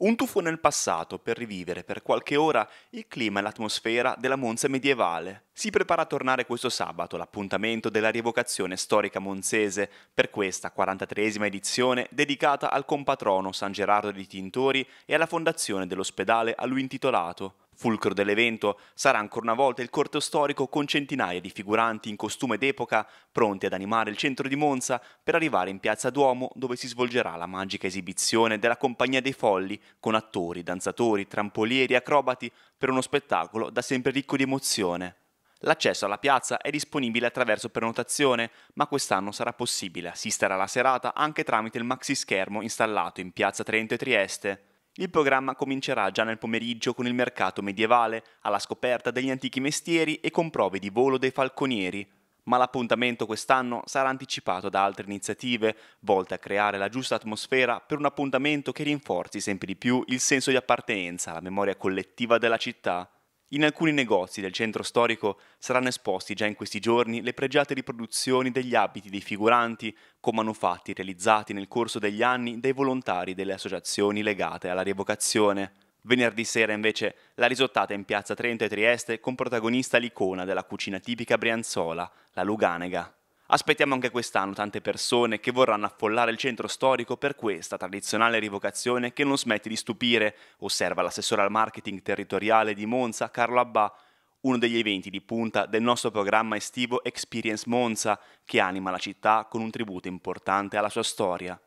Un tuffo nel passato per rivivere per qualche ora il clima e l'atmosfera della Monza medievale. Si prepara a tornare questo sabato l'appuntamento della rievocazione storica monzese per questa 43esima edizione dedicata al compatrono San Gerardo di Tintori e alla fondazione dell'ospedale a lui intitolato. Fulcro dell'evento sarà ancora una volta il corteo storico con centinaia di figuranti in costume d'epoca pronti ad animare il centro di Monza per arrivare in piazza Duomo dove si svolgerà la magica esibizione della Compagnia dei Folli con attori, danzatori, trampolieri, e acrobati per uno spettacolo da sempre ricco di emozione. L'accesso alla piazza è disponibile attraverso prenotazione, ma quest'anno sarà possibile assistere alla serata anche tramite il maxi schermo installato in piazza Trento e Trieste. Il programma comincerà già nel pomeriggio con il mercato medievale, alla scoperta degli antichi mestieri e con prove di volo dei falconieri, ma l'appuntamento quest'anno sarà anticipato da altre iniziative volte a creare la giusta atmosfera per un appuntamento che rinforzi sempre di più il senso di appartenenza alla memoria collettiva della città. In alcuni negozi del centro storico saranno esposti già in questi giorni le pregiate riproduzioni degli abiti dei figuranti con manufatti realizzati nel corso degli anni dai volontari delle associazioni legate alla rievocazione. Venerdì sera invece la risottata in piazza Trento e Trieste con protagonista l'icona della cucina tipica brianzola, la Luganega. Aspettiamo anche quest'anno tante persone che vorranno affollare il centro storico per questa tradizionale rivocazione che non smette di stupire, osserva l'assessore al marketing territoriale di Monza Carlo Abbà, uno degli eventi di punta del nostro programma estivo Experience Monza, che anima la città con un tributo importante alla sua storia.